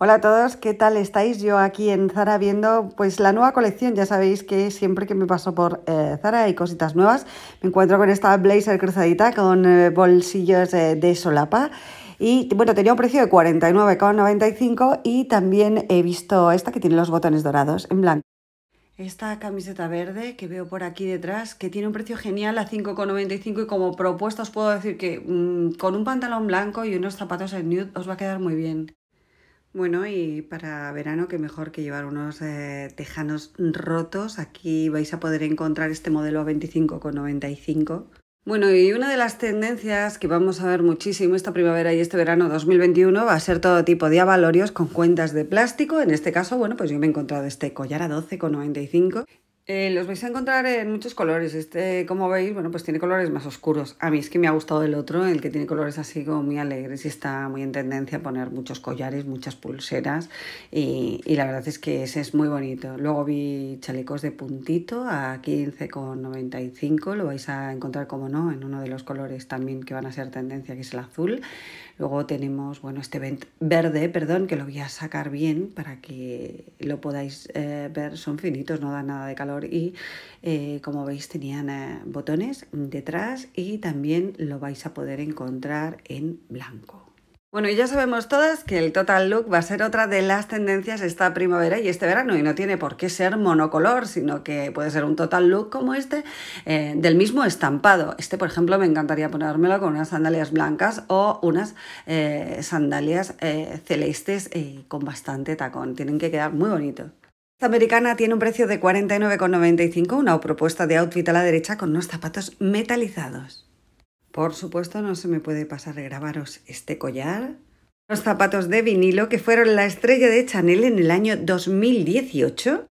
Hola a todos, ¿qué tal estáis? Yo aquí en Zara viendo pues la nueva colección, ya sabéis que siempre que me paso por eh, Zara hay cositas nuevas. Me encuentro con esta blazer cruzadita con eh, bolsillos eh, de solapa. Y bueno, tenía un precio de 49,95 y también he visto esta que tiene los botones dorados en blanco. Esta camiseta verde que veo por aquí detrás, que tiene un precio genial a 5,95 y como propuesta os puedo decir que mm, con un pantalón blanco y unos zapatos en nude os va a quedar muy bien. Bueno, y para verano, que mejor que llevar unos eh, tejanos rotos. Aquí vais a poder encontrar este modelo a 25,95. Bueno, y una de las tendencias que vamos a ver muchísimo esta primavera y este verano 2021 va a ser todo tipo de avalorios con cuentas de plástico. En este caso, bueno, pues yo me he encontrado este collar a 12,95 eh, los vais a encontrar en muchos colores. Este, como veis, bueno, pues tiene colores más oscuros. A mí es que me ha gustado el otro, el que tiene colores así como muy alegres y está muy en tendencia a poner muchos collares, muchas pulseras. Y, y la verdad es que ese es muy bonito. Luego vi chalecos de puntito a 15,95. Lo vais a encontrar, como no, en uno de los colores también que van a ser tendencia, que es el azul. Luego tenemos, bueno, este verde, perdón, que lo voy a sacar bien para que lo podáis eh, ver. Son finitos, no dan nada de calor y eh, como veis tenían eh, botones detrás y también lo vais a poder encontrar en blanco. Bueno, y ya sabemos todas que el total look va a ser otra de las tendencias esta primavera y este verano y no tiene por qué ser monocolor, sino que puede ser un total look como este eh, del mismo estampado. Este, por ejemplo, me encantaría ponérmelo con unas sandalias blancas o unas eh, sandalias eh, celestes con bastante tacón. Tienen que quedar muy bonitos. Esta americana tiene un precio de 49,95, una propuesta de outfit a la derecha con unos zapatos metalizados. Por supuesto, no se me puede pasar de grabaros este collar. Los zapatos de vinilo que fueron la estrella de Chanel en el año 2018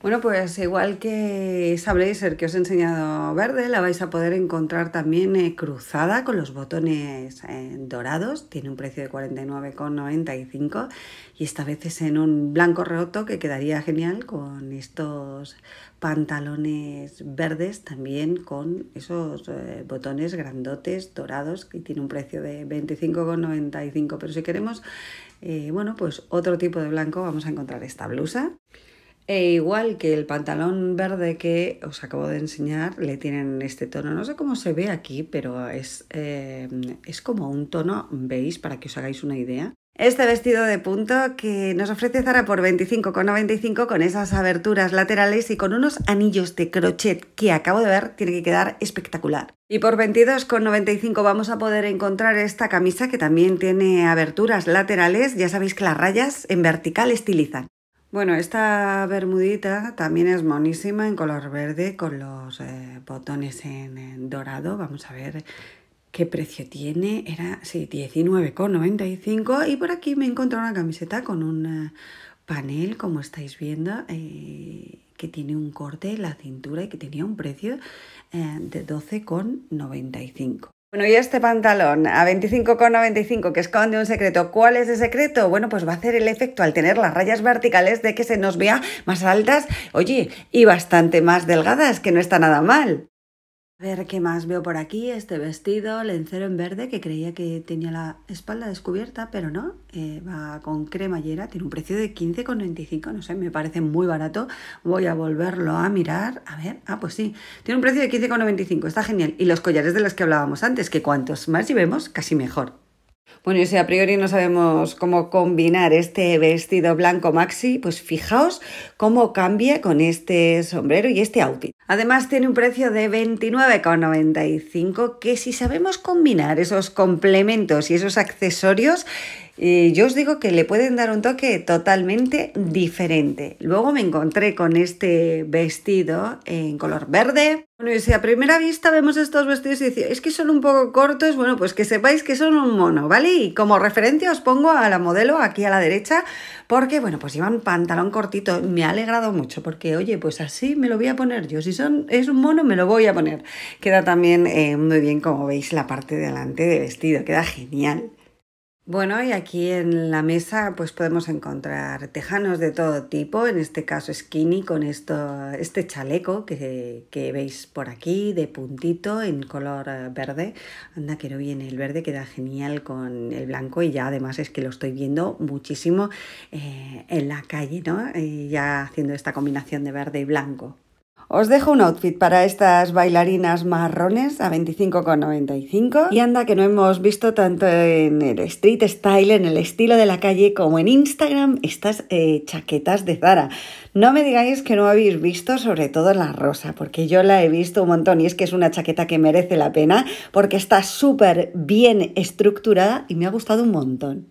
bueno, pues igual que esa blazer que os he enseñado verde, la vais a poder encontrar también eh, cruzada con los botones eh, dorados. Tiene un precio de 49,95 y esta vez es en un blanco roto que quedaría genial con estos pantalones verdes también con esos eh, botones grandotes dorados que tiene un precio de 25,95. Pero si queremos, bueno, pues otro tipo de blanco vamos a encontrar esta blusa e igual que el pantalón verde que os acabo de enseñar, le tienen este tono. No sé cómo se ve aquí, pero es, em, es como un tono ¿veis? para que os hagáis una idea. Este vestido de punto que nos ofrece Zara por 25,95 con esas aberturas laterales y con unos anillos de crochet que acabo de ver, tiene que quedar espectacular. Y por 22,95 vamos a poder encontrar esta camisa que también tiene aberturas laterales. Ya sabéis que las rayas en vertical estilizan. Bueno, esta bermudita también es monísima en color verde con los eh, botones en, dorado. Vamos a ver qué precio tiene. Era, sí, 19,95. Y por aquí me encontró una camiseta con un eh, panel, como estáis viendo, eh, que tiene un corte en la cintura y que tenía un precio de 12,95. Bueno, y este pantalón a 25,95 que esconde un secreto. ¿Cuál es el secreto? Bueno, pues va a hacer el efecto al tener las rayas verticales de que se nos vea más altas, oye, y bastante más delgadas, que no está nada mal. A ver qué más veo por aquí. Este vestido, lencero en verde, que creía que tenía la espalda descubierta, pero no. Eh, va con cremallera, tiene un precio de 15,95, no sé, me parece muy barato. Voy a volverlo a mirar. A ver, ah, pues sí, tiene un precio de 15,95, está genial. Y los collares de los que hablábamos antes, que cuantos más llevemos, casi mejor. Bueno, y si a priori no sabemos cómo combinar este vestido blanco maxi, pues fijaos cómo cambia con este sombrero y este outfit. Además tiene un precio de 29,95 que si sabemos combinar esos complementos y esos accesorios yo os digo que le pueden dar un toque totalmente diferente. Luego me encontré con este vestido en color verde. Bueno, y si a primera vista vemos estos vestidos y decís, es que son un poco cortos, bueno, pues que sepáis que son un mono, ¿vale? Y como referencia os pongo a la modelo aquí a la derecha, porque, bueno, pues llevan pantalón cortito. Me ha alegrado mucho, porque, oye, pues así me lo voy a poner yo. Si son, es un mono, me lo voy a poner. Queda también eh, muy bien, como veis, la parte delante del vestido. Queda genial. Bueno, y aquí en la mesa pues podemos encontrar tejanos de todo tipo, en este caso skinny con esto, este chaleco que, veis por aquí de puntito en color eh, verde. Anda que no viene el verde, queda genial con el blanco y ya además es que lo estoy viendo muchísimo eh, en la calle, ¿no? ya haciendo esta combinación de verde y blanco. Os dejo un outfit para estas bailarinas marrones a 25,95 y anda que no hemos visto tanto en el street style, en el estilo de la calle, como en Instagram estas eh, chaquetas de Zara. No me digáis que no habéis visto sobre todo la rosa, porque yo la he visto un montón y es que es una chaqueta que merece la pena porque está súper bien estructurada y me ha gustado un montón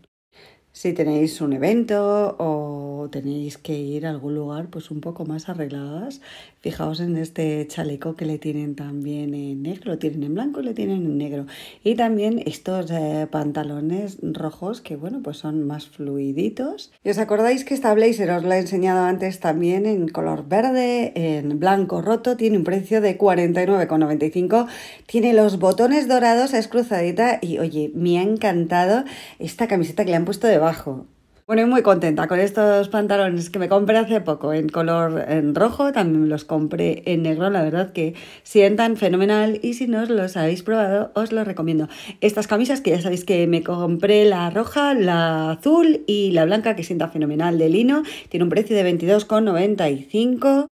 si tenéis un evento o tenéis que ir a algún lugar pues un poco más arregladas, fijaos en este chaleco que le tienen también en negro, lo tienen en blanco y le tienen en negro. Y también estos eh, pantalones rojos que bueno pues son más fluiditos. Y os acordáis que esta blazer os la he enseñado antes también en color verde, en blanco roto, tiene un precio de 49,95, tiene los botones dorados, es cruzadita y oye, me ha encantado esta camiseta que le han puesto debajo bueno, y muy contenta con estos pantalones que me compré hace poco en color en rojo, también los compré en negro, la verdad que sientan fenomenal y si no os los habéis probado os los recomiendo. Estas camisas que ya sabéis que me compré la roja, la azul y la blanca que sienta fenomenal de lino, tiene un precio de 22,95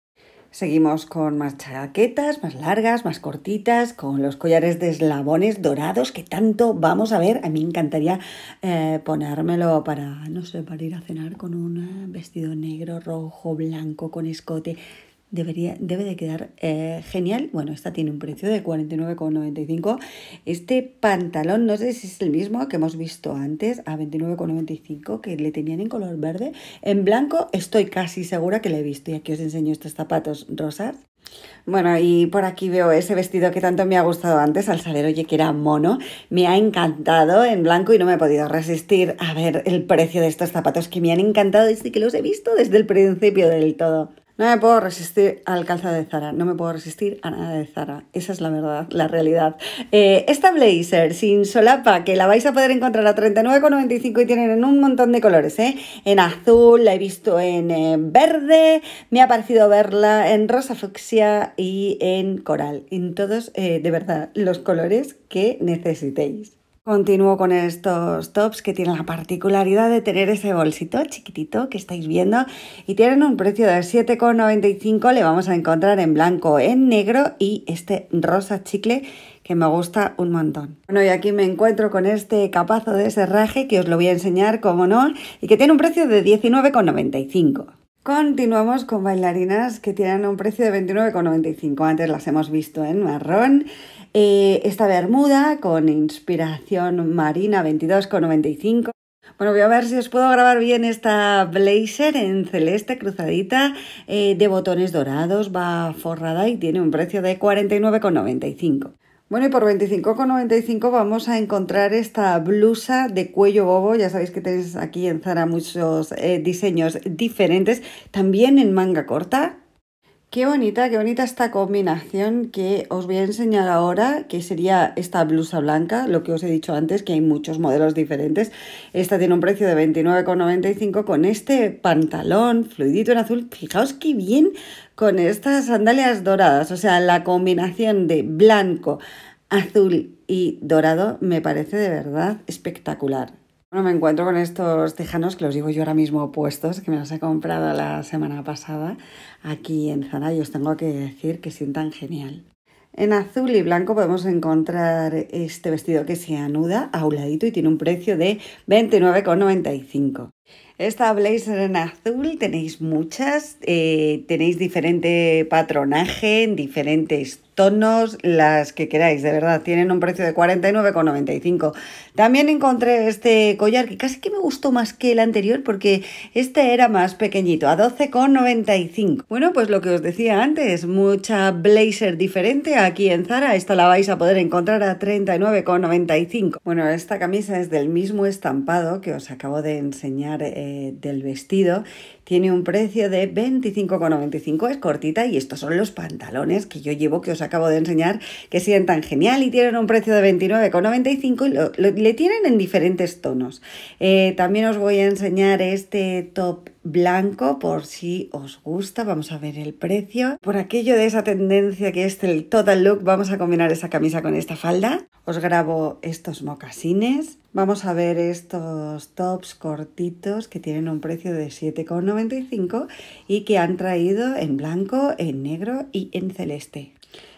Seguimos con más chaquetas, más largas, más cortitas, con los collares de eslabones dorados que tanto vamos a ver. A mí me encantaría eh, ponérmelo para, no sé, para ir a cenar con un eh, vestido negro, rojo, blanco, con escote debería, debe de quedar eh, genial. Bueno, esta tiene un precio de 49,95. Este pantalón, no sé si es el mismo que hemos visto antes, a 29,95, que le tenían en color verde. En blanco estoy casi segura que le he visto. Y aquí os enseño estos zapatos rosas. Bueno, y por aquí veo ese vestido que tanto me ha gustado antes, al saber, oye, que era mono. Me ha encantado en blanco y no me he podido resistir a ver el precio de estos zapatos que me han encantado desde que los he visto desde el principio del todo. No me puedo resistir al calzado de Zara, no me puedo resistir a nada de Zara. Esa es la verdad, la realidad. Eh, esta blazer sin solapa, que la vais a poder encontrar a 39,95 y tienen en un montón de colores, ¿eh? En azul, la he visto en eh, verde, me ha parecido verla en rosa fucsia y en coral. En todos, eh, de verdad, los colores que necesitéis. Continúo con estos tops que tienen la particularidad de tener ese bolsito chiquitito que estáis viendo y tienen un precio de 7,95, le vamos a encontrar en blanco, en negro y este rosa chicle que me gusta un montón. Bueno, y aquí me encuentro con este capazo de serraje que os lo voy a enseñar, como no, y que tiene un precio de 19,95. Continuamos con bailarinas que tienen un precio de 29,95. Antes las hemos visto en marrón. Eh, esta bermuda con inspiración marina 22,95. Bueno, voy a ver si os puedo grabar bien esta blazer en celeste cruzadita eh, de botones dorados. Va forrada y tiene un precio de 49,95. Bueno, y por 25,95 vamos a encontrar esta blusa de cuello bobo. Ya sabéis que tenéis aquí en Zara muchos eh, diseños diferentes, también en manga corta. Qué bonita, qué bonita esta combinación que os voy a enseñar ahora, que sería esta blusa blanca, lo que os he dicho antes, que hay muchos modelos diferentes. Esta tiene un precio de 29,95 con este pantalón fluidito en azul. Fijaos qué bien con estas sandalias doradas, o sea, la combinación de blanco, azul y dorado me parece de verdad espectacular. Bueno, me encuentro con estos tejanos que los digo yo ahora mismo puestos, que me los he comprado la semana pasada aquí en Zara y os tengo que decir que sientan genial. En azul y blanco podemos encontrar este vestido que se anuda a un ladito y tiene un precio de 29,95. Esta blazer en azul tenéis muchas, eh, tenéis diferente patronaje, en diferentes tonos, las que queráis, de verdad. Tienen un precio de 49,95. También encontré este collar que casi que me gustó más que el anterior porque este era más pequeñito, a 12,95. Bueno, pues lo que os decía antes, mucha blazer diferente aquí en Zara. Esta la vais a poder encontrar a 39,95. Bueno, esta camisa es del mismo estampado que os acabo de enseñar eh, del vestido tiene un precio de 25,95, es cortita y estos son los pantalones que yo llevo que os acabo de enseñar que tan genial y tienen un precio de 29,95 y le tienen en diferentes tonos. Eh, también os voy a enseñar este top blanco por si os gusta. Vamos a ver el precio. Por aquello de esa tendencia que es el total look, vamos a combinar esa camisa con esta falda. Os grabo estos mocasines. Vamos a ver estos tops cortitos que tienen un precio de 7,95 y que han traído en blanco, en negro y en celeste.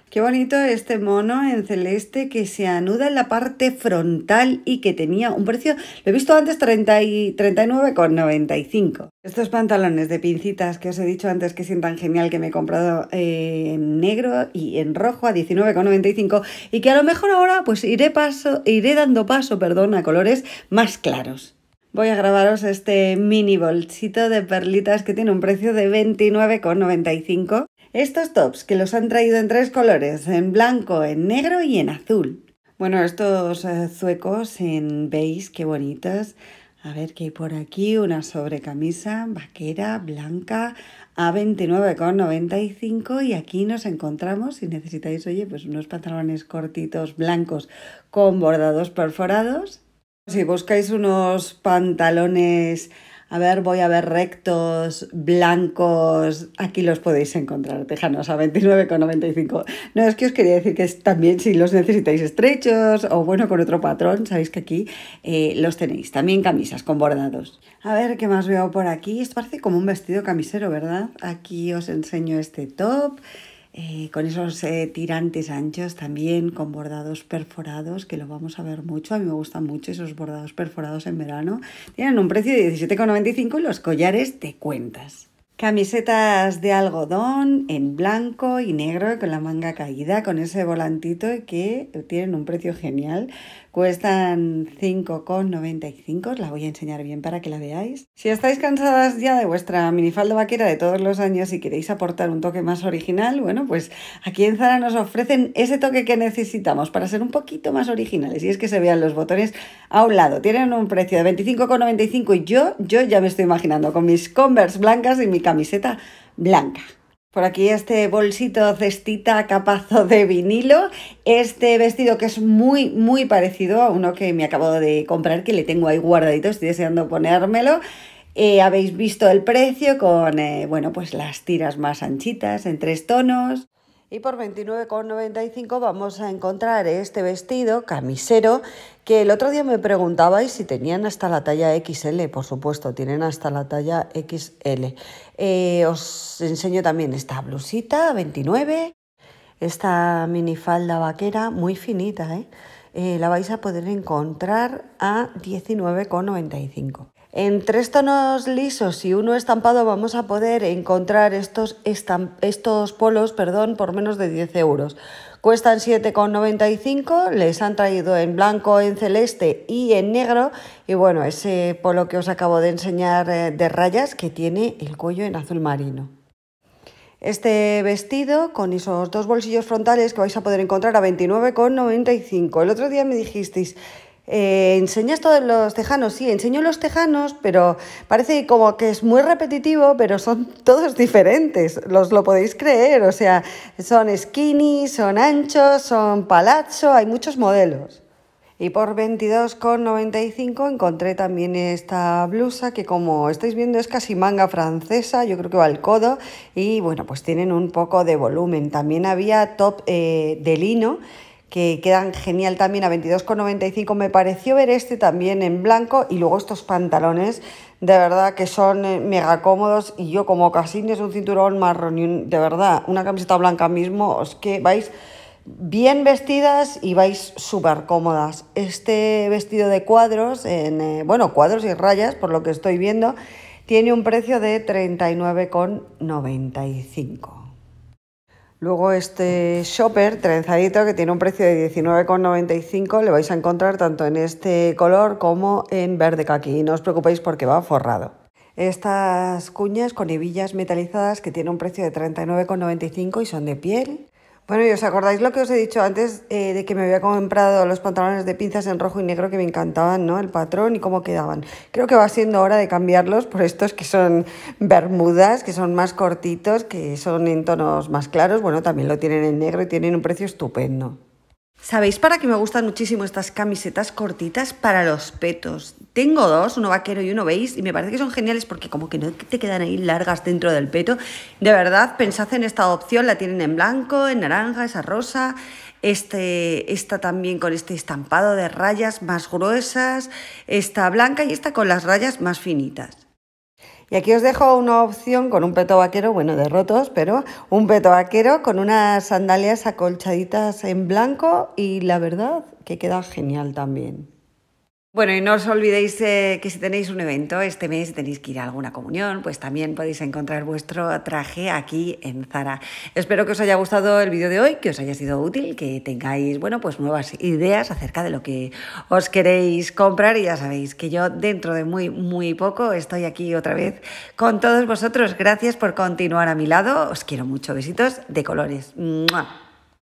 Qué bonito este mono en celeste que se anuda en la parte frontal y que tenía un precio, lo he visto antes, 39,95. Estos pantalones de pincitas que os he dicho antes que sientan genial, que me he comprado eh, en negro y en rojo a 19,95 y que a lo mejor ahora pues iré, paso, iré dando paso perdón, a colores más claros. Voy a grabaros este mini bolsito de perlitas que tiene un precio de 29,95 estos tops que los han traído en tres colores, en blanco, en negro y en azul. Bueno, estos eh, zuecos en beige, qué bonitas. A ver qué hay por aquí, una sobrecamisa vaquera blanca a 29,95 y aquí nos encontramos, si necesitáis, oye, pues unos pantalones cortitos blancos con bordados perforados. Si buscáis unos pantalones a ver, voy a ver rectos, blancos. Aquí los podéis encontrar, tejanos, a 29,95. No, es que os quería decir que también si los necesitáis estrechos o bueno, con otro patrón, sabéis que aquí eh, los tenéis. También camisas con bordados. A ver, ¿qué más veo por aquí? Esto parece como un vestido camisero, ¿verdad? Aquí os enseño este top. Eh, con esos eh, tirantes anchos también, con bordados perforados, que lo vamos a ver mucho. A mí me gustan mucho esos bordados perforados en verano. Tienen un precio de 17,95 y los collares te cuentas. Camisetas de algodón en blanco y negro con la manga caída, con ese volantito que tienen un precio genial. Cuestan 5,95, la voy a enseñar bien para que la veáis. Si estáis cansadas ya de vuestra minifalda vaquera de todos los años y queréis aportar un toque más original, bueno, pues aquí en Zara nos ofrecen ese toque que necesitamos para ser un poquito más originales. Y es que se vean los botones a un lado. Tienen un precio de 25,95 y yo, yo ya me estoy imaginando con mis Converse blancas y mi camiseta blanca. Por aquí este bolsito, cestita, capazo de vinilo, este vestido que es muy, muy parecido a uno que me acabo de comprar, que le tengo ahí guardadito, estoy deseando ponérmelo. Eh, habéis visto el precio con, eh, bueno, pues las tiras más anchitas en tres tonos. Y por 29,95 vamos a encontrar este vestido camisero que el otro día me preguntabais si tenían hasta la talla XL. Por supuesto, tienen hasta la talla XL. Eh, os enseño también esta blusita 29, esta minifalda vaquera muy finita. ¿eh? Eh, la vais a poder encontrar a 19,95. En tres tonos lisos y uno estampado vamos a poder encontrar estos, estos polos perdón, por menos de 10 euros. Cuestan 7,95, les han traído en blanco, en celeste y en negro. Y bueno, ese polo que os acabo de enseñar eh, de rayas que tiene el cuello en azul marino. Este vestido con esos dos bolsillos frontales que vais a poder encontrar a 29,95. El otro día me dijisteis eh, ¿Enseñas todos los tejanos? Sí, enseño los tejanos, pero parece como que es muy repetitivo, pero son todos diferentes, los lo podéis creer, o sea, son skinny, son anchos, son palazzo, hay muchos modelos. Y por 22,95 encontré también esta blusa que como estáis viendo es casi manga francesa, yo creo que va al codo y bueno, pues tienen un poco de volumen. También había top eh, de lino que quedan genial también a 22,95. Me pareció ver este también en blanco y luego estos pantalones de verdad que son eh, mega cómodos y yo como casi es un cinturón marrón y de verdad una camiseta blanca mismo, os que vais bien vestidas y vais súper cómodas. Este vestido de cuadros, en, eh, bueno, cuadros y rayas por lo que estoy viendo, tiene un precio de 39,95. Luego este shopper trenzadito que tiene un precio de 19,95 le vais a encontrar tanto en este color como en verde caqui. no os preocupéis porque va forrado. Estas cuñas con hebillas metalizadas que tienen un precio de 39,95 y son de piel. Bueno, y os acordáis lo que os he dicho antes eh, de que me había comprado los pantalones de pinzas en rojo y negro que me encantaban, ¿no? El patrón y cómo quedaban. Creo que va siendo hora de cambiarlos por estos que son bermudas, que son más cortitos, que son en tonos más claros. Bueno, también lo tienen en negro y tienen un precio estupendo. ¿Sabéis para qué me gustan muchísimo estas camisetas cortitas para los petos? Tengo dos, uno vaquero y uno veis, y me parece que son geniales porque como que no te quedan ahí largas dentro del peto. De verdad, pensad en esta opción, la tienen en blanco, en naranja, esa rosa, este, esta también con este estampado de rayas más gruesas, esta blanca y esta con las rayas más finitas. Y aquí os dejo una opción con un peto vaquero, bueno, de rotos, pero un peto vaquero con unas sandalias acolchaditas en blanco y la verdad que queda genial también. Bueno, y no os olvidéis eh, que si tenéis un evento este mes, tenéis que ir a alguna comunión, pues también podéis encontrar vuestro traje aquí en Zara. Espero que os haya gustado el vídeo de hoy, que os haya sido útil, que tengáis, bueno, pues nuevas ideas acerca de lo que os queréis comprar y ya sabéis que yo dentro de muy, muy poco estoy aquí otra vez con todos vosotros. Gracias por continuar a mi lado, os quiero mucho, besitos de colores.